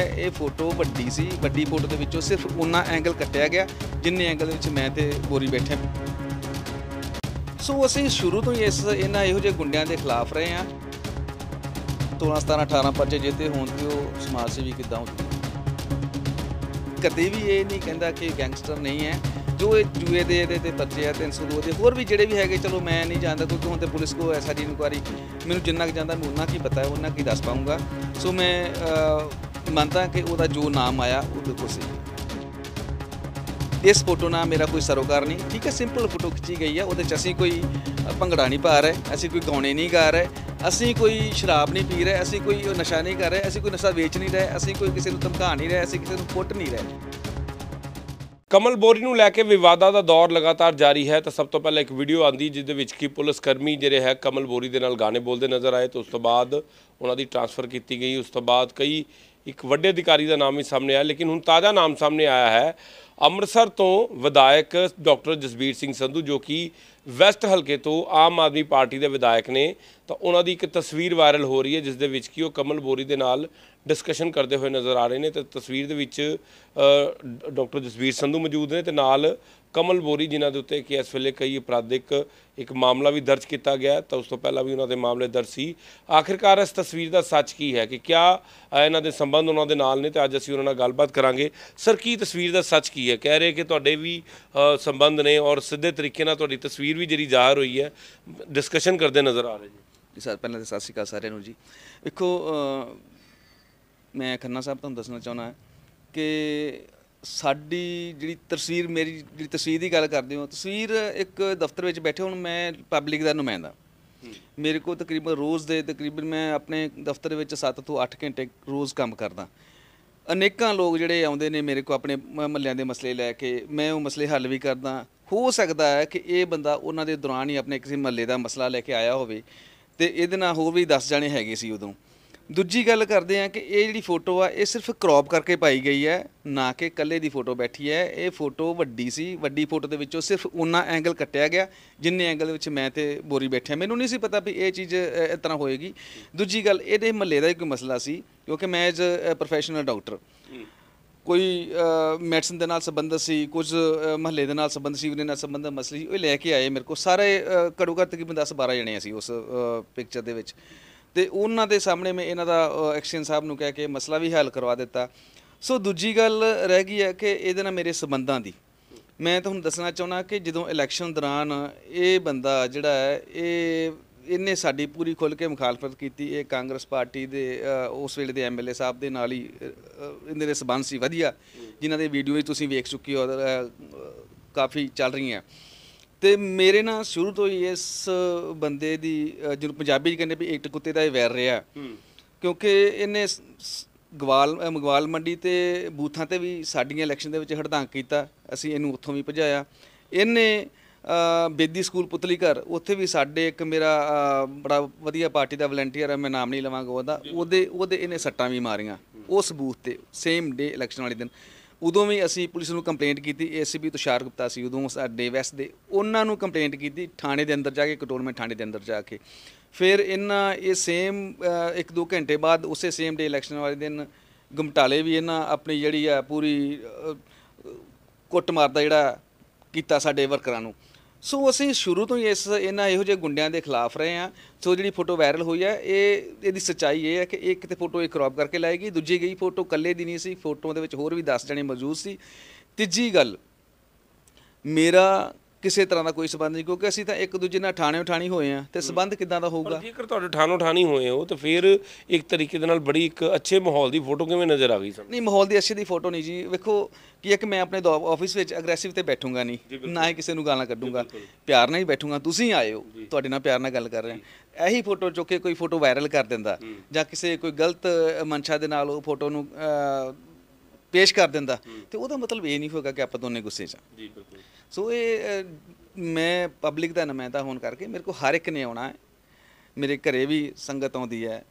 ਇਹ ਫੋਟੋ ਵੱਡੀ ਸੀ ਵੱਡੀ ਫੋਟੋ ਦੇ ਵਿੱਚੋਂ ਸਿਰਫ ਉਹਨਾਂ ਐਂਗਲ ਕੱਟਿਆ ਗਿਆ ਜਿੰਨੇ ਐਂਗਲ ਵਿੱਚ ਮੈਂ ਤੇ ਬੋਰੀ ਬੈਠੇ ਸੋ ਅਸੀਂ ਸ਼ੁਰੂ ਤੋਂ ਹੀ ਇਸ ਇਹਨਾਂ ਇਹੋ ਜਿਹੇ ਗੁੰਡਿਆਂ ਦੇ ਖਿਲਾਫ ਰਹੇ ਹਾਂ 16 17 18 ਪਰਚੇ ਜਿੱਤੇ ਹੋਣ ਤੇ ਉਹ ਸਮਾਜ ਸੇਵੀ ਕਿਦਾਂ ਕਦੇ ਵੀ ਇਹ ਨਹੀਂ ਕਹਿੰਦਾ ਕਿ ਗੈਂਗਸਟਰ ਨਹੀਂ ਹੈ ਜੋ ਇਹ ਜੂਏ ਦੇ ਇਹਦੇ ਤੇ ਪਰਚੇ ਆ 302 ਦੇ ਹੋਰ ਵੀ ਜਿਹੜੇ ਵੀ ਹੈਗੇ ਚਲੋ ਮੈਂ ਨਹੀਂ ਜਾਣਦਾ ਕਿਉਂਕਿ ਹੁਣ ਤੇ ਪੁਲਿਸ ਕੋ ਐਸਾ ਜੀ ਇਨਕੁਆਰੀ ਮੈਨੂੰ ਜਿੰਨਾ ਕਿ ਜਾਂਦਾ ਮੈਂ ਉਹਨਾਂ ਕੀ ਪਤਾ ਹੈ ਉਹਨਾਂ ਕੀ ਦੱਸ ਪਾਉਂਗਾ ਸੋ ਮੈਂ ਮੰਨਦਾ ਕਿ ਉਹਦਾ ਜੋ ਨਾਮ ਆਇਆ ਉਹ ਦੇਖੋ ਸੀ ਇਸ ਫੋਟੋ ਨਾਲ ਮੇਰਾ ਕੋਈ ਸਰੋਕਾਰ ਨਹੀਂ ਠੀਕ ਹੈ ਸਿੰਪਲ ਫੋਟੋ ਖਿੱਚੀ ਗਈ ਹੈ ਉਹਦੇ ਚ ਅਸੀਂ ਕੋਈ ਭੰਗੜਾ ਨਹੀਂ ਪਾ ਰਹੇ ਅਸੀਂ ਕੋਈ ਗਾਉਣੇ ਨਹੀਂ ਗਾ ਰਹੇ ਅਸੀਂ ਕੋਈ ਸ਼ਰਾਬ ਨਹੀਂ ਪੀ ਰਹੇ ਅਸੀਂ ਕੋਈ ਨਸ਼ਾ ਨਹੀਂ ਕਰ ਰਹੇ ਅਸੀਂ ਕੋਈ ਨਸ਼ਾ ਵੇਚ ਨਹੀਂ ਰਹੇ ਅਸੀਂ ਕੋਈ ਕਿਸੇ ਨੂੰ ਧਮਕਾ ਨਹੀਂ ਰਹੇ ਅਸੀਂ ਕਿਸੇ ਨੂੰ ਕੁੱਟ ਨਹੀਂ ਰਹੇ ਕਮਲ ਬੋਰੀ ਨੂੰ ਲੈ ਕੇ ਵਿਵਾਦਾਂ ਦਾ ਦੌਰ ਲਗਾਤਾਰ ਜਾਰੀ ਹੈ ਤਾਂ ਸਭ ਤੋਂ ਪਹਿਲਾਂ ਇੱਕ ਵੀਡੀਓ ਆਂਦੀ ਜਿਸ ਦੇ ਵਿੱਚ ਕੀ ਪੁਲਿਸ ਕਰਮੀ ਜਿਹੜੇ ਹੈ ਕਮਲ ਬੋਰੀ ਦੇ ਨਾਲ ਗਾਣੇ ਬੋਲਦੇ ਨਜ਼ਰ ਆਏ ਤਾਂ ਉਸ ਤੋਂ ਬਾਅਦ ਉਹਨਾਂ ਦੀ ਟ੍ਰਾਂਸਫਰ ਕੀਤੀ ਗਈ ਉਸ ਤੋਂ ਬਾਅਦ ਕਈ ਇੱਕ ਵੱਡੇ ਅਧਿਕਾਰੀ ਦਾ ਨਾਮ ਵੀ ਸਾਹਮਣੇ ਆਇਆ ਲੇਕਿਨ ਹੁਣ ਤਾਜ਼ਾ ਨਾਮ ਸਾਹਮਣੇ ਆਇਆ ਹੈ ਅੰਮ੍ਰਿਤਸਰ ਤੋਂ ਵਿਧਾਇਕ ਡਾਕਟਰ ਜਸਬੀਰ ਸਿੰਘ ਸੰਧੂ ਜੋ ਕਿ ਵੈਸਟ ਹਲਕੇ ਤੋਂ ਆਮ ਆਦਮੀ ਪਾਰਟੀ ਦੇ ਵਿਧਾਇਕ ਨੇ ਤਾਂ ਉਹਨਾਂ ਦੀ ਇੱਕ ਤਸਵੀਰ ਵਾਇਰਲ ਹੋ ਰਹੀ ਹੈ ਜਿਸ ਦੇ ਵਿੱਚ ਕਿ ਉਹ ਕਮਲ ਬੋਰੀ ਦੇ ਨਾਲ ਡਿਸਕਸ਼ਨ ਕਰਦੇ ਹੋਏ ਨਜ਼ਰ ਆ ਰਹੇ ਨੇ ਤੇ ਤਸਵੀਰ ਦੇ ਵਿੱਚ ਡਾਕਟਰ ਜਸਵੀਰ ਸੰਧੂ ਮੌਜੂਦ ਨੇ ਤੇ ਨਾਲ ਕਮਲ ਬੋਰੀ ਜਿਨ੍ਹਾਂ ਦੇ ਉੱਤੇ ਕਿ ਇਸ ਵੇਲੇ ਕਈ ਅਪਰਾਧਿਕ ਇੱਕ ਮਾਮਲਾ ਵੀ ਦਰਜ ਕੀਤਾ ਗਿਆ ਤਾਂ ਉਸ ਤੋਂ ਪਹਿਲਾਂ ਵੀ ਉਹਨਾਂ ਦੇ ਮਾਮਲੇ ਦਰਜ ਸੀ ਆਖਿਰਕਾਰ ਇਸ ਤਸਵੀਰ ਦਾ ਸੱਚ ਕੀ ਹੈ ਕਿ ਕਿਆ ਇਹਨਾਂ ਦੇ ਸੰਬੰਧ ਉਹਨਾਂ ਦੇ ਨਾਲ ਨੇ ਤੇ ਅੱਜ ਅਸੀਂ ਉਹਨਾਂ ਨਾਲ ਗੱਲਬਾਤ ਕਰਾਂਗੇ ਸਰ ਕੀ ਤਸਵੀਰ ਦਾ ਸੱਚ ਕੀ ਹੈ ਕਹਿ ਰਹੇ ਕਿ ਤੁਹਾਡੇ ਵੀ ਸੰਬੰਧ ਨੇ ਔਰ ਸਿੱਧੇ ਤਰੀਕੇ ਨਾਲ ਤੁਹਾਡੀ ਤਸਵੀਰ ਵੀ ਜਿਹੜੀ ਜ਼ਾਹਰ ਹੋਈ ਹੈ ਡਿਸਕਸ਼ਨ ਕਰਦੇ ਨਜ਼ਰ ਆ ਰਹੇ ਜੀ ਸਰ ਪਹਿਲਾਂ ਤੇ ਸਤਿ ਸ਼੍ਰੀ ਅਕਾਲ ਸਾਰਿਆਂ ਨੂੰ ਜੀ ਵੇਖੋ ਮੈਂ ਖੰਨਾ ਸਾਹਿਬ ਤੁਹਾਨੂੰ ਦੱਸਣਾ ਚਾਹੁੰਦਾ ਕਿ ਸਾਡੀ ਜਿਹੜੀ ਤਸਵੀਰ ਮੇਰੀ ਜਿਹੜੀ ਤਸਵੀਰ ਦੀ ਗੱਲ ਕਰਦੇ ਹੋ ਤਸਵੀਰ ਇੱਕ ਦਫ਼ਤਰ ਵਿੱਚ ਬੈਠੇ ਹੁਣ ਮੈਂ ਪਬਲਿਕ ਦਾ ਨੁਮਾਇੰਦਾ ਮੇਰੇ ਕੋਲ ਤਕਰੀਬਨ ਰੋਜ਼ ਦੇ ਤਕਰੀਬਨ ਮੈਂ ਆਪਣੇ ਦਫ਼ਤਰ ਵਿੱਚ 7 ਤੋਂ 8 ਘੰਟੇ ਰੋਜ਼ ਕੰਮ ਕਰਦਾ ਅਨੇਕਾਂ ਲੋਕ ਜਿਹੜੇ ਆਉਂਦੇ ਨੇ ਮੇਰੇ ਕੋਲ ਆਪਣੇ ਮਹੱਲਿਆਂ ਦੇ ਮਸਲੇ ਲੈ ਕੇ ਮੈਂ ਉਹ ਮਸਲੇ ਹੱਲ ਵੀ ਕਰਦਾ ਹੋ ਸਕਦਾ ਹੈ ਕਿ ਇਹ ਬੰਦਾ ਉਹਨਾਂ ਦੇ ਦੌਰਾਨ ਹੀ ਆਪਣੇ ਕਿਸੇ ਮਹੱਲੇ ਦਾ ਮਸਲਾ ਲੈ ਕੇ ਆਇਆ ਹੋਵੇ ਤੇ ਇਹਦੇ ਨਾਲ ਹੋਰ ਵੀ 10 ਜਾਣੇ ਹੈਗੇ ਸੀ ਉਦੋਂ ਦੂਜੀ ਗੱਲ ਕਰਦੇ ਆ ਕਿ ਇਹ ਜਿਹੜੀ ਫੋਟੋ ਆ ਇਹ ਸਿਰਫ ਕ੍ਰੌਪ ਕਰਕੇ ਪਾਈ ਗਈ ਹੈ ਨਾ ਕਿ ਇਕੱਲੇ ਦੀ ਫੋਟੋ ਬੈਠੀ ਹੈ ਇਹ ਫੋਟੋ ਵੱਡੀ ਸੀ ਵੱਡੀ ਫੋਟੋ ਦੇ ਵਿੱਚੋਂ ਸਿਰਫ ਉਹਨਾਂ ਐਂਗਲ ਕੱਟਿਆ ਗਿਆ ਜਿੰਨੇ ਐਂਗਲ ਵਿੱਚ ਮੈਂ ਤੇ ਬੋਰੀ ਬੈਠਿਆ ਮੈਨੂੰ ਨਹੀਂ ਸੀ ਪਤਾ ਵੀ ਇਹ ਚੀਜ਼ ਇਸ ਤਰ੍ਹਾਂ ਹੋਏਗੀ ਦੂਜੀ ਗੱਲ ਇਹਦੇ ਮੱਲੇ ਦਾ ਕੋਈ ਮਸਲਾ ਸੀ ਕਿਉਂਕਿ ਮੈਂ ਐਜ਼ ਪ੍ਰੋਫੈਸ਼ਨਲ ਡਾਕਟਰ ਕੋਈ ਮੈਡੀਸਨ ਦੇ ਨਾਲ ਸੰਬੰਧਿਤ ਸੀ ਕੁਝ ਮਹੱਲੇ ਦੇ ਨਾਲ ਸੰਬੰਧਿਤ ਸੀ ਉਹਨੇ ਨਾਲ ਸੰਬੰਧਿਤ ਮਸਲੇ ਉਹ ਲੈ ਕੇ ਆਏ ਮੇਰੇ ਕੋਲ ਸਾਰੇ ਘੜੂ ਘੜ ਤਕਰੀਬਨ 10 12 ਜਣੇ ਸੀ ਉਸ ਪਿਕਚਰ ਦੇ ਵਿੱਚ ਤੇ ਉਹਨਾਂ ਦੇ ਸਾਹਮਣੇ ਮੈਂ ਇਹਨਾਂ ਦਾ ਐਕਸ਼ਨ ਸਾਹਿਬ ਨੂੰ ਕਹਿ ਕੇ ਮਸਲਾ ਵੀ ਹੱਲ ਕਰਵਾ ਦਿੱਤਾ ਸੋ ਦੂਜੀ ਗੱਲ ਰਹਿ ਗਈ ਹੈ ਕਿ ਇਹਦੇ ਨਾਲ ਮੇਰੇ ਸਬੰਧਾਂ ਦੀ ਮੈਂ ਤੁਹਾਨੂੰ ਦੱਸਣਾ ਚਾਹੁੰਦਾ ਕਿ ਜਦੋਂ ਇਲੈਕਸ਼ਨ ਦੌਰਾਨ ਇਹ ਬੰਦਾ ਜਿਹੜਾ ਹੈ ਇਹ ਇਹਨੇ ਸਾਡੀ ਪੂਰੀ ਖੁੱਲ ਕੇ ਮੁਖਾਲਫਤ ਕੀਤੀ ਇਹ ਕਾਂਗਰਸ ਪਾਰਟੀ ਦੇ ਉਸ ਵੇਲੇ ਦੇ ਐਮਐਲਏ ਸਾਹਿਬ ਦੇ ਨਾਲ ਹੀ ਇਹਦੇ ਸਬੰਧ ਸੀ ਵਧੀਆ ਜਿਨ੍ਹਾਂ ਦੇ ਵੀਡੀਓ ਵੀ ਤੁਸੀਂ ਵੇਖ ਚੁੱਕੇ ਹੋ ਕਾਫੀ ਚੱਲ ਰਹੀਆਂ ਤੇ ਮੇਰੇ ਨਾਲ ਸ਼ੁਰੂ ਤੋਂ ਹੀ ਇਸ ਬੰਦੇ ਦੀ ਜਿਹਨੂੰ ਪੰਜਾਬੀ ਚ ਕਹਿੰਦੇ ਵੀ ਇੱਕ ਕੁੱਤੇ ਦਾ ਇਹ ਵੈਰ ਰਿਹਾ ਕਿਉਂਕਿ ਇਹਨੇ ਗਵਾਲ ਮਗਵਾਲ ਮੰਡੀ ਤੇ ਬੂਥਾਂ ਤੇ ਵੀ ਸਾਡੀਆਂ ਇਲੈਕਸ਼ਨ ਦੇ ਵਿੱਚ ਹੜਤਾਂ ਕੀਤਾ ਅਸੀਂ ਇਹਨੂੰ ਉੱਥੋਂ ਵੀ ਭਜਾਇਆ ਇਹਨੇ ਬੇਦੀ ਸਕੂਲ ਪੁਤਲੀ ਘਰ ਉੱਥੇ ਵੀ ਸਾਡੇ ਇੱਕ ਮੇਰਾ ਬੜਾ ਵਧੀਆ ਪਾਰਟੀ ਦਾ ਵਲੰਟੀਅਰ ਹੈ ਮੈਂ ਨਾਮ ਨਹੀਂ ਲਵਾਂਗਾ ਉਹਦਾ ਉਹਦੇ ਉਹਦੇ ਇਹਨੇ ਸੱਟਾਂ ਵੀ ਮਾਰੀਆਂ ਉਸ ਬੂਥ ਤੇ ਸੇਮ ਡੇ ਇਲੈਕਸ਼ਨ ਵਾਲੇ ਦਿਨ ਉਦੋਂ ਵੀ ਅਸੀਂ ਪੁਲਿਸ ਨੂੰ ਕੰਪਲੇਂਟ ਕੀਤੀ ਏਸੀਬੀ ਤੁਸ਼ਾਰ ਗੁਪਤਾ ਸੀ ਉਦੋਂ ਸਾਡੇ ਵੈਸ ਦੇ ਉਹਨਾਂ ਨੂੰ ਕੰਪਲੇਂਟ ਕੀਤੀ ਥਾਣੇ ਦੇ ਅੰਦਰ ਜਾ ਕੇ ਕੰਟਰੋਲਮੈਂਟ ਥਾਣੇ ਦੇ ਅੰਦਰ ਜਾ ਕੇ ਫਿਰ ਇਹਨਾਂ ਇਹ ਸੇਮ ਇੱਕ ਦੋ ਘੰਟੇ ਬਾਅਦ ਉਸੇ ਸੇਮ ਡੇ ਇਲੈਕਸ਼ਨ ਵਾਲੇ ਦਿਨ ਗਮਟਾਲੇ ਵੀ ਇਹਨਾਂ ਆਪਣੀ ਜਿਹੜੀ ਆ ਪੂਰੀ ਕੁੱਟਮਾਰ ਦਾ ਜਿਹੜਾ ਕੀਤਾ ਸਾਡੇ ਵਰਕਰਾਂ ਨੂੰ ਸੋ ਅਸੀਂ ਸ਼ੁਰੂ ਤੋਂ ਹੀ ਇਸ ਇਹਨਾਂ ਇਹੋ ਜਿਹੇ ਗੁੰਡਿਆਂ ਦੇ ਖਿਲਾਫ ਰਹੇ ਆ ਸੋ ਜਿਹੜੀ ਫੋਟੋ ਵਾਇਰਲ ਹੋਈ ਹੈ ਇਹ ਇਹਦੀ ਸੱਚਾਈ ਇਹ ਹੈ ਕਿ ਇੱਕ ਤੇ ਫੋਟੋ ਇੱਕ ਕ੍ਰੌਪ ਕਰਕੇ ਲਾਈ ਗਈ ਦੂਜੀ ਗਈ ਫੋਟੋ ਕੱਲੇ ਦੀ ਨਹੀਂ ਸੀ ਫੋਟੋ ਦੇ ਵਿੱਚ ਹੋਰ ਵੀ 10 ਜਣੇ ਮੌਜੂਦ ਸੀ ਤੀਜੀ ਗੱਲ ਮੇਰਾ ਕਿਸੇ ਤਰ੍ਹਾਂ ਦਾ ਕੋਈ ਸਬੰਧ ਨਹੀਂ ਕਿਉਂਕਿ ਅਸੀਂ ਤਾਂ ਇੱਕ ਦੂਜੇ ਨਾਲ ਠਾਣੇ ਠਾਣੀ ਹੋਏ ਆ ਤੇ ਸਬੰਧ ਕਿਦਾਂ ਦਾ ਹੋਊਗਾ ਜੇਕਰ ਤੁਹਾਡੇ ਠਾਣੋ ਠਾਣੀ ਹੋਏ ਹੋ ਤਾਂ ਫਿਰ ਇੱਕ ਤਰੀਕੇ ਦੇ ਨਾਲ ਬੜੀ ਇੱਕ ਅੱਛੇ ਮਾਹੌਲ ਦੀ ਫੋਟੋ ਕਿਵੇਂ ਨਜ਼ਰ ਆ ਗਈ ਸਾਨੂੰ ਨਹੀਂ ਮਾਹੌਲ ਦੀ ਅੱਛੀ ਦੀ ਫੋਟੋ ਨਹੀਂ ਜੀ ਵੇਖੋ ਕਿ ਇੱਕ ਮੈਂ ਆਪਣੇ ਆਫਿਸ ਵਿੱਚ ਅਗਰੈਸਿਵ ਤੇ ਬੈਠੂੰਗਾ ਨਹੀਂ ਨਾ ਹੀ ਕਿਸੇ ਨੂੰ ਗਾਲਾਂ ਕੱਢੂੰਗਾ ਪਿਆਰ ਨਾਲ ਹੀ ਬੈਠੂੰਗਾ ਤੁਸੀਂ ਆਏ ਹੋ ਤੁਹਾਡੇ ਨਾਲ ਪਿਆਰ ਨਾਲ ਗੱਲ ਕਰ ਰਹੇ ਹਾਂ ਇਹੀ ਫੋਟੋ ਚੁੱਕ ਕੇ ਕੋਈ ਫੋਟੋ ਵਾਇਰਲ ਕਰ ਦਿੰਦਾ ਜਾਂ ਕਿਸੇ ਕੋਈ ਗਲਤ ਮਨਸ਼ਾ ਦੇ ਨਾਲ ਉਹ ਫੋਟੋ ਨੂੰ ਪੇਸ਼ ਕਰ ਦਿੰਦਾ ਤੇ ਉਹਦਾ ਮਤਲਬ ਇਹ ਨਹੀਂ ਹੋਗਾ ਕਿ ਆਪਾਂ ਦੋਨੇ ਗੁੱਸੇ 'ਚ ਜੀ ਬਿਲਕੁਲ ਸੋ ਇਹ ਮੈਂ ਪਬਲਿਕ ਦਾ ਨਮਾਇੰਦਾ ਹੋਣ ਕਰਕੇ ਮੇਰੇ ਕੋ ਹਰ ਇੱਕ ਨੇ ਆਉਣਾ ਹੈ ਮੇਰੇ ਘਰੇ ਵੀ ਸੰਗਤ ਆਉਂਦੀ ਹੈ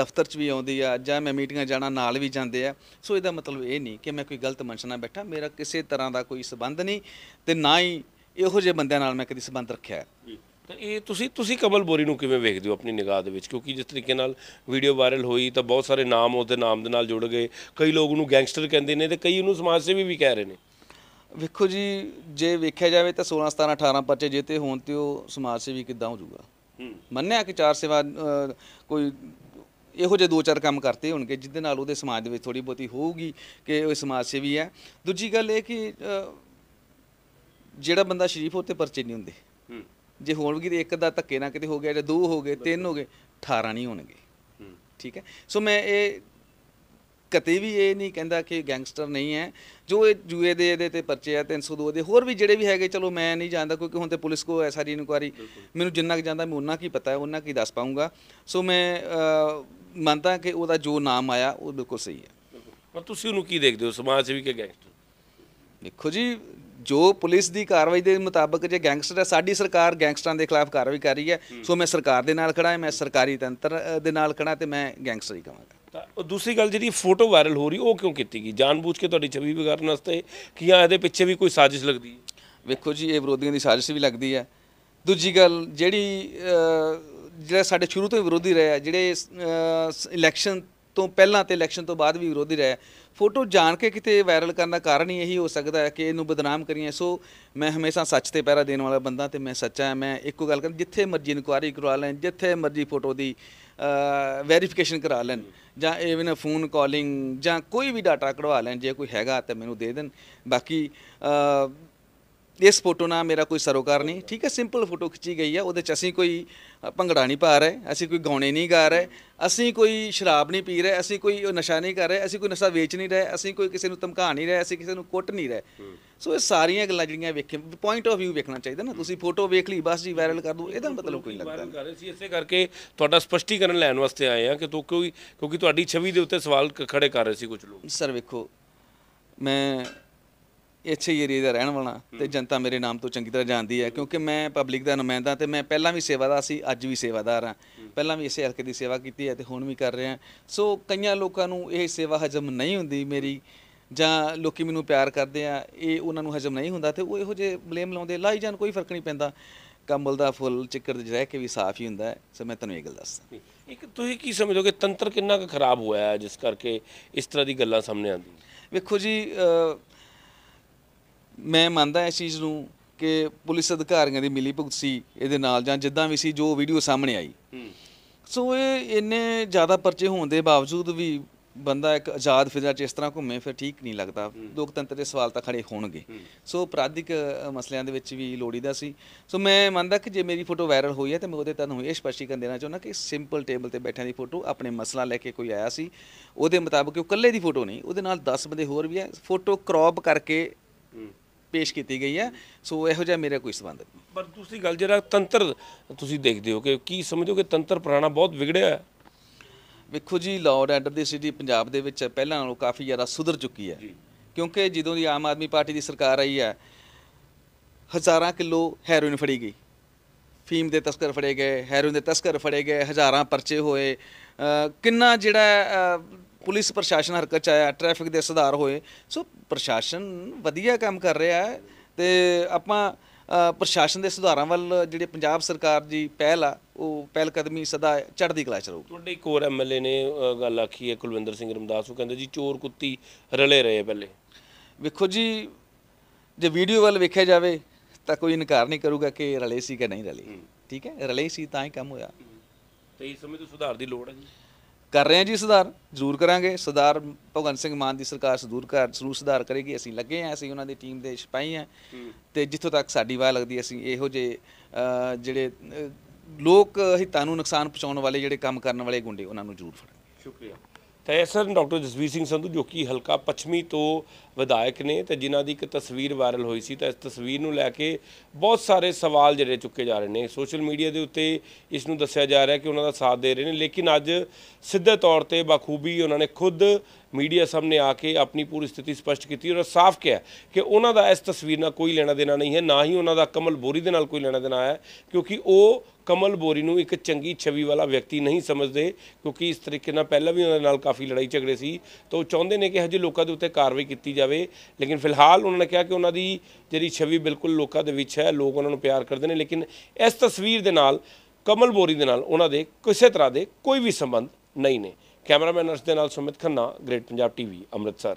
ਦਫ਼ਤਰ 'ਚ ਵੀ ਆਉਂਦੀ ਆ ਜਾਂ ਮੈਂ ਮੀਟਿੰਗਾਂ ਜਾਣਾ ਨਾਲ ਵੀ ਜਾਂਦੇ ਆ ਸੋ ਇਹਦਾ ਮਤਲਬ ਇਹ ਨਹੀਂ ਕਿ ਮੈਂ ਕੋਈ ਗਲਤ ਮਨਸ਼ਨਾ ਬੈਠਾ ਮੇਰਾ ਕਿਸੇ ਤਰ੍ਹਾਂ ਦਾ ਕੋਈ ਸਬੰਧ ਨਹੀਂ ਤੇ ਨਾ ਹੀ ਇਹੋ ਜਿਹੇ ਬੰਦਿਆਂ ਨਾਲ ਮੈਂ ਕਦੀ ਸਬੰਧ ਰੱਖਿਆ ਹੈ ਤਾਂ ਇਹ ਤੁਸੀਂ ਤੁਸੀਂ ਕਮਲ ਬੋਰੀ ਨੂੰ ਕਿਵੇਂ ਵੇਖਦੇ ਹੋ ਆਪਣੀ ਨਿਗਾਹ ਦੇ ਵਿੱਚ ਕਿਉਂਕਿ ਜਿਸ ਤਰੀਕੇ ਨਾਲ ਵੀਡੀਓ ਵਾਇਰਲ ਹੋਈ ਤਾਂ ਬਹੁਤ ਸਾਰੇ ਨਾਮ ਉਹਦੇ ਨਾਮ ਦੇ ਨਾਲ ਜੁੜ ਗਏ ਕਈ ਲੋਕ ਉਹਨੂੰ ਗੈਂਗਸਟਰ ਕਹਿੰਦੇ ਨੇ ਤੇ ਕਈ ਉਹਨੂੰ ਸਮਾਜ ਸੇਵੀ ਵੀ ਕਹਿ ਰਹੇ ਨੇ ਵੇਖੋ ਜੀ ਜੇ ਵੇਖਿਆ ਜਾਵੇ ਤਾਂ 16 17 18 ਪਰਚੇ ਜੇਤੇ ਹੋਣ ਤੇ ਉਹ ਸਮਾਜ ਸੇਵੀ ਕਿੱਦਾਂ ਹੋ ਜਾਊਗਾ ਮੰਨਿਆ ਕਿ ਚਾਰ ਸੇਵਾ ਕੋਈ ਇਹੋ ਜੇ ਦੋ ਚਾਰ ਕੰਮ ਕਰਤੇ ਹੋਣਗੇ ਜਿੱਦੇ ਨਾਲ ਉਹਦੇ ਸਮਾਜ ਦੇ ਵਿੱਚ ਥੋੜੀ ਬਹੁਤੀ ਹੋਊਗੀ ਕਿ ਉਹ ਸਮਾਜ ਸੇਵੀ ਹੈ ਦੂਜੀ ਗੱਲ ਇਹ ਕਿ ਜਿਹੜਾ ਬੰਦਾ ਸ਼ਰੀਫ ਹੋਤੇ ਪਰਚੇ ਨਹੀਂ ਹੁੰਦੇ ਜੇ ਵੀ ਤੇ ਇੱਕ ਦਾ ਧੱਕੇ ਨਾਲ ਕਿਤੇ ਹੋ ਗਿਆ ਜਾਂ ਦੋ ਹੋ ਗਏ ਤਿੰਨ ਹੋ ਗਏ 18 ਨਹੀਂ ਹੋਣਗੇ ਠੀਕ ਹੈ ਸੋ ਮੈਂ ਇਹ ਕਤੇ ਵੀ ਇਹ ਨਹੀਂ ਕਹਿੰਦਾ ਕਿ ਗੈਂਗਸਟਰ ਨਹੀਂ ਹੈ ਜੋ ਇਹ ਜੂਏ ਦੇ ਇਹਦੇ ਤੇ ਪਰਚੇ ਆ 302 ਦੇ ਹੋਰ ਵੀ ਜਿਹੜੇ ਵੀ ਹੈਗੇ ਚਲੋ ਮੈਂ ਨਹੀਂ ਜਾਣਦਾ ਕਿਉਂਕਿ ਹੁਣ ਤੇ ਪੁਲਿਸ ਕੋ ਐ ਸਾਰੀ ਇਨਕੁਆਰੀ ਮੈਨੂੰ ਜਿੰਨਾ ਕਿ ਜਾਂਦਾ ਮੈਂ ਉਹਨਾਂ ਕੀ ਪਤਾ ਹੈ ਉਹਨਾਂ ਕੀ ਦੱਸ ਪਾਉਂਗਾ ਸੋ ਮੈਂ ਮੰਨਦਾ ਕਿ ਉਹਦਾ ਜੋ ਨਾਮ ਆਇਆ ਉਹ ਬਿਲਕੁਲ ਸਹੀ ਹੈ ਪਰ ਤੁਸੀਂ ਉਹਨੂੰ ਕੀ ਦੇਖਦੇ ਹੋ ਸਮਾਜ ਵੀ ਕਿ ਗੈਂਗਸਟਰ ਦੇਖੋ ਜੀ ਜੋ ਪੁਲਿਸ ਦੀ ਕਾਰਵਾਈ ਦੇ ਮੁਤਾਬਕ ਜੇ ਗੈਂਗਸਟਰ ਹੈ ਸਾਡੀ ਸਰਕਾਰ ਗੈਂਗਸਟਰਾਂ ਦੇ ਖਿਲਾਫ ਕਾਰਵਾਈ ਕਰ ਰਹੀ ਹੈ ਸੋ ਮੈਂ ਸਰਕਾਰ ਦੇ ਨਾਲ ਖੜਾ ਹਾਂ ਮੈਂ ਸਰਕਾਰੀ ਤੰਤਰ ਦੇ ਨਾਲ ਖੜਾ ਤੇ ਮੈਂ ਗੈਂਗਸਟਰ ਹੀ ਕਹਾਂਗਾ ਤਾਂ ਦੂਸਰੀ ਗੱਲ ਜਿਹੜੀ ਫੋਟੋ ਵਾਇਰਲ ਹੋ ਰਹੀ ਉਹ ਕਿਉਂ ਕੀਤੀ ਗਈ ਜਾਣਬੁੱਝ ਕੇ ਤੁਹਾਡੀ ਛਵੀ ਵਿਗਾੜਨ ਵਾਸਤੇ ਕੀ ਆ ਇਹਦੇ ਪਿੱਛੇ ਵੀ ਕੋਈ ਸਾਜ਼ਿਸ਼ ਲੱਗਦੀ ਹੈ ਵੇਖੋ ਜੀ ਇਹ ਵਿਰੋਧੀਆਂ ਦੀ ਸਾਜ਼ਿਸ਼ ਵੀ ਲੱਗਦੀ ਹੈ ਦੂਜੀ ਗੱਲ ਜਿਹੜੀ ਜਿਹੜਾ ਸਾਡੇ ਸ਼ੁਰੂ ਤੋਂ ਹੀ ਵਿਰੋਧੀ ਰਿਹਾ ਜਿਹੜੇ ਇਲੈਕਸ਼ਨ ਤੋਂ ਪਹਿਲਾਂ ਤੇ ਇਲੈਕਸ਼ਨ ਤੋਂ ਬਾਅਦ ਵੀ ਵਿਰੋਧੀ ਰਿਹਾ ਫੋਟੋ ਜਾਣ ਕੇ ਕਿਤੇ ਵਾਇਰਲ ਕਰਨ ਦਾ ਕਾਰਨ ਹੀ ਇਹੀ ਹੋ ਸਕਦਾ ਹੈ ਕਿ ਇਹਨੂੰ ਬਦਨਾਮ ਕਰੀਏ ਸੋ ਮੈਂ ਹਮੇਸ਼ਾ ਸੱਚ ਤੇ ਪਹਿਰਾ ਦੇਣ ਵਾਲਾ ਬੰਦਾ ਤੇ ਮੈਂ ਸੱਚਾ ਹਾਂ ਮੈਂ ਇੱਕੋ ਗੱਲ ਕਰਾਂ ਜਿੱਥੇ ਮਰਜ਼ੀ ਇਨਕੁਆਰੀ ਕਰਵਾ ਲੈਣ ਜਿੱਥੇ ਮਰਜ਼ੀ ਫੋਟੋ ਦੀ ਵੈਰੀਫਿਕੇਸ਼ਨ ਕਰਾ ਲੈਣ ਜਾਂ ਇਵਨ ਫੋਨ ਕਾਲਿੰਗ ਜਾਂ ਕੋਈ ਵੀ ਡਾਟਾ ਕਢਵਾ ਲੈਣ ਜੇ ਕੋਈ ਹੈਗਾ ਤਾਂ ਮੈਨੂੰ ਦੇ ਦੇਣ ਬਾਕੀ ਇਸ ਫੋਟੋ ਨਾਲ ਮੇਰਾ ਕੋਈ ਸਰੋਕਾਰ ਨਹੀਂ ਠੀਕ ਹੈ ਸਿੰਪਲ ਫੋਟੋ ਖਿੱਚੀ ਗਈ ਹੈ ਉਹਦੇ ਚ ਅਸੀਂ ਕੋਈ ਭੰਗੜਾ ਨਹੀਂ ਪਾ ਰਹੇ ਅਸੀਂ ਕੋਈ ਗਾਉਣੇ ਨਹੀਂ ਗਾ ਰਹੇ ਅਸੀਂ ਕੋਈ ਸ਼ਰਾਬ ਨਹੀਂ ਪੀ ਰਹੇ ਅਸੀਂ ਕੋਈ ਨਸ਼ਾ ਨਹੀਂ ਕਰ ਰਹੇ ਅਸੀਂ ਕੋਈ ਨਸ਼ਾ ਵੇਚ ਨਹੀਂ ਰਹੇ ਅਸੀਂ ਕੋਈ ਕਿਸੇ ਨੂੰ ਧਮਕਾ ਨਹੀਂ ਰਹੇ ਅਸੀਂ ਕਿਸੇ ਨੂੰ ਕੁੱਟ ਨਹੀਂ ਰਹੇ ਸੋ ਇਹ ਸਾਰੀਆਂ ਗੱਲਾਂ ਜਿਹੜੀਆਂ ਵੇਖੇ ਪੁਆਇੰਟ ਆਫ View ਵੇਖਣਾ ਚਾਹੀਦਾ ਨਾ ਤੁਸੀਂ ਫੋਟੋ ਵੇਖ ਲਈ ਬਸ ਜੀ ਵਾਇਰਲ ਕਰ ਦੋ ਇਹਦਾ ਮਤਲਬ ਕੋਈ ਨਹੀਂ ਲੱਗਦਾ ਕਰ ਰਹੇ ਸੀ ਇਸੇ ਕਰਕੇ ਤੁਹਾਡਾ ਸਪਸ਼ਟੀਕਰਨ ਲੈਣ ਵਾਸਤੇ ਆਏ ਆ ਕਿ ਤੋ ਕਿਉਂਕਿ ਕਿਉਂਕਿ ਤੁਹਾਡੀ ਛਵੀ ਦੇ ਉੱਤੇ ਸਵਾਲ ਖੜੇ ਕਰ ਰਹੇ ਸੀ ਕੁਝ ਲੋਕ ਸਰ ਵੇਖੋ ਮੈਂ ਇੱਥੇ ਹੀ ਏਰੀਆ ਦਾ ਰਹਿਣ ਵਾਲਾ ਤੇ ਜਨਤਾ ਮੇਰੇ ਨਾਮ ਤੋਂ ਚੰਗੀ ਤਰ੍ਹਾਂ ਜਾਣਦੀ ਹੈ ਕਿਉਂਕਿ ਮੈਂ ਪਬਲਿਕ ਦਾ ਨੁਮਾਇੰਦਾ ਤੇ ਮੈਂ ਪਹਿਲਾਂ ਵੀ ਸੇਵਾਦਾਰ ਸੀ ਅੱਜ ਵੀ ਸੇਵਾਦਾਰ ਹਾਂ ਪਹਿਲਾਂ ਵੀ ਇਸੇ ਹਲਕੇ ਦੀ ਸੇਵਾ ਕੀਤੀ ਹੈ ਤੇ ਹੁਣ ਵੀ ਕਰ ਰਿਹਾ ਸੋ ਕਈਆਂ ਲੋਕਾਂ ਨੂੰ ਇਹ ਸੇਵਾ ਹਜਮ ਨਹੀਂ ਹੁੰਦੀ ਮੇਰੀ ਜਾਂ ਲੋਕੀ ਮੈਨੂੰ ਪਿਆਰ ਕਰਦੇ ਆ ਇਹ ਉਹਨਾਂ ਨੂੰ ਹਜਮ ਨਹੀਂ ਹੁੰਦਾ ਤੇ ਉਹ ਇਹੋ ਜੇ ਬਲੇਮ ਲਾਉਂਦੇ ਲਾਈ ਜਾਣ ਕੋਈ ਫਰਕ ਨਹੀਂ ਪੈਂਦਾ ਕੰਬਲ ਦਾ ਫੁੱਲ ਚਿੱਕਰ ਦੇ ਰਹਿ ਕੇ ਵੀ ਸਾਫ਼ ਹੀ ਹੁੰਦਾ ਹੈ ਸੋ ਮੈਂ ਤੁਹਾਨੂੰ ਇਹ ਗੱਲ ਦੱਸਦਾ ਇੱਕ ਤੁਸੀਂ ਕੀ ਸਮਝੋਗੇ ਕਿ ਤੰਤਰ ਕਿੰਨਾ ਕੁ ਖਰਾਬ ਹੋਇਆ ਹੈ ਜਿਸ ਕਰਕੇ ਇਸ ਤਰ੍ਹਾਂ ਦੀ ਗੱਲਾਂ ਸਾਹਮਣੇ ਆਉਂਦੀਆਂ ਵੇਖੋ ਜੀ ਮੈਂ ਮੰਨਦਾ ਇਸ ਚੀਜ਼ ਨੂੰ ਕਿ ਪੁਲਿਸ ਅਧਿਕਾਰੀਆਂ ਦੀ ਮਿਲੀ ਭੁਗਤ ਸੀ ਇਹਦੇ ਨਾਲ ਜਾਂ ਜਿੱਦਾਂ ਵੀ ਸੀ ਜੋ ਵੀਡੀਓ ਸਾਹਮਣੇ ਆਈ ਸੋ ਇਹ ਇੰਨੇ ਜ਼ਿਆਦਾ ਪਰਚੇ ਹੋਣ ਦੇ ਬਾਵਜੂਦ ਵੀ ਬੰਦਾ ਇੱਕ ਆਜ਼ਾਦ ਫਿਜ਼ਾ 'ਚ ਇਸ ਤਰ੍ਹਾਂ ਘੁੰਮੇ ਫਿਰ ਠੀਕ ਨਹੀਂ ਲੱਗਦਾ ਲੋਕਤੰਤਰ ਦੇ ਸਵਾਲ ਤਾਂ ਖੜੇ ਹੋਣਗੇ ਸੋ ਅਪਰਾਧਿਕ ਮਸਲਿਆਂ ਦੇ ਵਿੱਚ ਵੀ ਲੋੜੀਦਾ ਸੀ ਸੋ ਮੈਂ ਮੰਨਦਾ ਕਿ ਜੇ ਮੇਰੀ ਫੋਟੋ ਵਾਇਰਲ ਹੋਈ ਹੈ ਤੇ ਮੈਂ ਉਹਦੇ ਤੁਹਾਨੂੰ ਇਹ ਸਪਸ਼ਟੀਕਰਨ ਦੇਣਾ ਚਾਹੁੰਦਾ ਕਿ ਸਿੰਪਲ ਟੇਬਲ ਤੇ ਬੈਠਿਆਂ ਦੀ ਫੋਟੋ ਆਪਣੇ ਮਸਲਾ ਲੈ ਕੇ ਕੋਈ ਆਇਆ ਸੀ ਉਹਦੇ ਮੁਤਾਬਕ ਉਹ ਇਕੱਲੇ ਦੀ ਫੋਟੋ ਨਹੀਂ ਉਹਦੇ ਨਾਲ 10 ਬੰਦੇ ਹੋਰ ਵੀ ਆ ਫੋਟੋ ਕ੍ਰੌਪ ਕਰਕੇ ਪੇਸ਼ ਕੀਤੀ ਗਈ ਹੈ ਸੋ ਇਹੋ ਜਿਹਾ ਮੇਰਾ ਕੋਈ ਸਬੰਧ ਨਹੀਂ ਪਰ ਦੂਸਰੀ ਗੱਲ ਜਿਹੜਾ ਤੰਤਰ ਤੁਸੀਂ ਦੇਖਦੇ ਹੋ ਕਿ ਕੀ ਸਮਝੋ ਕਿ ਤੰਤਰ ਪੁਰਾਣਾ ਬਹੁਤ ਵਿਗੜਿਆ ਹੈ ਵੇਖੋ ਜੀ ਲਾਅ ਐਂਡ ਆਰਡਰ ਦੀ ਸਿਟੀ ਪੰਜਾਬ ਦੇ ਵਿੱਚ ਪਹਿਲਾਂ ਨਾਲੋਂ ਕਾਫੀ ਜ਼ਿਆਦਾ ਸੁਧਰ ਚੁੱਕੀ ਹੈ ਕਿਉਂਕਿ ਜਦੋਂ ਦੀ ਆਮ ਆਦਮੀ ਪਾਰਟੀ ਦੀ ਸਰਕਾਰ ਆਈ ਹੈ ਹਜ਼ਾਰਾਂ ਕਿਲੋ ਹੈਰੋਇਨ ਫੜੀ ਗਈ ਫੀਮ ਦੇ ਤਸਕਰ ਫੜੇ ਗਏ ਹੈਰੋਇਨ ਦੇ ਤਸਕਰ ਫੜੇ ਗਏ ਹਜ਼ਾਰਾਂ ਪਰਚੇ ਹੋਏ ਕਿੰਨਾ ਜਿਹੜਾ ਪੁਲਿਸ ਪ੍ਰਸ਼ਾਸਨ ਹਰਕਤ ਚ ਆਇਆ ਟ੍ਰੈਫਿਕ ਦੇ ਸੁਧਾਰ ਹੋਏ ਸੋ ਪ੍ਰਸ਼ਾਸਨ ਵਧੀਆ ਕੰਮ ਕਰ ਰਿਹਾ ਹੈ ਤੇ ਆਪਾਂ ਪ੍ਰਸ਼ਾਸਨ ਦੇ ਸੁਧਾਰਾਂ ਵੱਲ ਜਿਹੜੇ ਪੰਜਾਬ ਸਰਕਾਰ ਦੀ ਪਹਿਲ ਆ ਉਹ ਪਹਿਲ ਕਦਮੀ ਸਦਾ ਚੜ੍ਹਦੀ ਕਲਾ ਚ ਰਹੂ ਤੁਹਾਡੇ ਕੋਰ ਐਮਐਲਏ ਨੇ ਗੱਲ ਆਖੀ ਹੈ ਕੁਲਵਿੰਦਰ ਸਿੰਘ ਰਮਦਾਸ ਉਹ ਕਹਿੰਦੇ ਜੀ ਚੋਰ ਕੁੱਤੀ ਰਲੇ ਰਹੇ ਪਹਿਲੇ ਵੇਖੋ ਜੀ ਜੇ ਵੀਡੀਓ ਵੱਲ ਵੇਖਿਆ ਜਾਵੇ ਤਾਂ ਕੋਈ ਇਨਕਾਰ ਨਹੀਂ ਕਰੂਗਾ ਕਿ ਰਲੇ ਸੀ ਕਿ ਨਹੀਂ ਰਲੇ ਠੀਕ ਹੈ ਰਲੇ ਸੀ ਤਾਂ ਹੀ ਕੰਮ ਹੋਇਆ ਤੇ ਇਸ ਸਮੇਂ ਤੋਂ ਸੁਧਾਰ ਦੀ ਲੋੜ ਹੈ ਜੀ ਕਰ ਰਹੇ ਹਾਂ ਜੀ ਸੁਧਾਰ ਜ਼ਰੂਰ ਕਰਾਂਗੇ ਸਰਦਾਰ ਭਗਵੰਤ ਸਿੰਘ ਮਾਨ ਦੀ ਸਰਕਾਰ ਸਦੂਰ ਕਰ ਜ਼ਰੂਰ ਸੁਧਾਰ ਕਰੇਗੀ ਅਸੀਂ ਲੱਗੇ ਹਾਂ ਅਸੀਂ ਉਹਨਾਂ ਦੀ ਟੀਮ ਦੇ ਸਿਪਾਹੀ ਹਾਂ ਤੇ ਜਿੱਥੋਂ ਤੱਕ ਸਾਡੀ ਵਾਹ ਲੱਗਦੀ ਅਸੀਂ ਇਹੋ ਜੇ ਜਿਹੜੇ ਲੋਕ ਹਿੱਤਾਂ ਨੂੰ ਨੁਕਸਾਨ ਪਹੁੰਚਾਉਣ ਵਾਲੇ ਜਿਹੜੇ ਕੰਮ ਕਰਨ ਵਾਲੇ ਗੁੰਡੇ ਉਹਨਾਂ ਨੂੰ ਜ਼ਰੂਰ ਫੜਾਂਗੇ ਸ਼ੁਕਰੀਆ ਤੇ ਅਸਰ ਡਾਕਟਰ ਜਸਵੀਰ ਸਿੰਘ ਸੰਧੂ ਜੋ ਕਿ ਹਲਕਾ ਪੱਛਮੀ ਤੋਂ ਵਿਧਾਇਕ ਨੇ ਤੇ ਜਿਨ੍ਹਾਂ ਦੀ ਇੱਕ ਤਸਵੀਰ ਵਾਇਰਲ ਹੋਈ ਸੀ ਤਾਂ ਇਸ ਤਸਵੀਰ ਨੂੰ ਲੈ ਕੇ ਬਹੁਤ ਸਾਰੇ ਸਵਾਲ ਜਿਹੜੇ ਚੁੱਕੇ ਜਾ ਰਹੇ ਨੇ ਸੋਸ਼ਲ ਮੀਡੀਆ ਦੇ ਉੱਤੇ ਇਸ ਨੂੰ ਦੱਸਿਆ ਜਾ ਰਿਹਾ ਕਿ ਉਹਨਾਂ ਦਾ ਸਾਥ ਦੇ ਰਹੇ ਨੇ ਲੇਕਿਨ ਅੱਜ ਸਿੱਧੇ ਤੌਰ ਤੇ ਬਖੂਬੀ ਉਹਨਾਂ ਨੇ ਖੁਦ ਮੀਡੀਆ ਸਾਹਮਣੇ ਆ ਕੇ ਆਪਣੀ ਪੂਰੀ ਸਥਿਤੀ ਸਪਸ਼ਟ ਕੀਤੀ ਔਰ ਸਾਫ਼ ਕਿਹਾ ਕਿ ਉਹਨਾਂ ਦਾ ਇਸ ਤਸਵੀਰ ਨਾਲ ਕੋਈ ਲੈਣਾ ਦੇਣਾ ਨਹੀਂ ਹੈ ਨਾ ਹੀ ਉਹਨਾਂ ਦਾ ਕਮਲ ਬੋਰੀ ਦੇ ਨਾਲ ਕੋਈ ਲੈਣਾ ਦੇਣਾ ਹੈ ਕਿਉਂਕਿ ਉਹ ਕਮਲ ਬੋਰੀ ਨੂੰ ਇੱਕ ਚੰਗੀ ਛਵੀ ਵਾਲਾ ਵਿਅਕਤੀ ਨਹੀਂ ਸਮਝਦੇ ਕਿਉਂਕਿ ਇਸ ਤਰੀਕੇ ਨਾਲ ਪਹਿਲਾਂ ਵੀ ਉਹਨਾਂ ਨਾਲ ਕਾਫੀ ਲੜਾਈ ਝਗੜੇ ਸੀ ਤਾਂ ਉਹ ਚਾਹੁੰਦੇ ਨੇ ਕਿ ਹਜੇ ਲੋਕਾਂ ਦੇ ਉੱਤੇ ਕਾਰਵਾਈ ਕੀਤੀ ਜਾਵੇ ਲੇਕਿਨ ਫਿਲਹਾਲ ਉਹਨਾਂ ਨੇ ਕਿਹਾ ਕਿ ਉਹਨਾਂ ਦੀ ਜਿਹੜੀ ਛਵੀ ਬਿਲਕੁਲ ਲੋਕਾਂ ਦੇ ਵਿੱਚ ਹੈ ਲੋਕ ਉਹਨਾਂ ਨੂੰ ਪਿਆਰ ਕਰਦੇ ਨੇ ਲੇਕਿਨ ਇਸ ਤਸਵੀਰ ਦੇ ਨਾਲ ਕਮਲ ਬੋਰੀ ਦੇ ਨਾਲ ਉਹਨਾਂ ਦੇ ਕਿਸੇ ਤਰ੍ਹਾਂ ਦੇ ਕੋਈ ਵੀ ਸੰਬੰਧ ਨਹੀਂ ਨੇ ਕੈਮਰਾਮੈਨ ਦੇ ਨਾਲ ਸੁਮਿਤ ਖੰਨਾ ਗ੍ਰੇਟ ਪੰਜਾਬ ਟੀਵੀ ਅੰਮ੍ਰਿਤਸਰ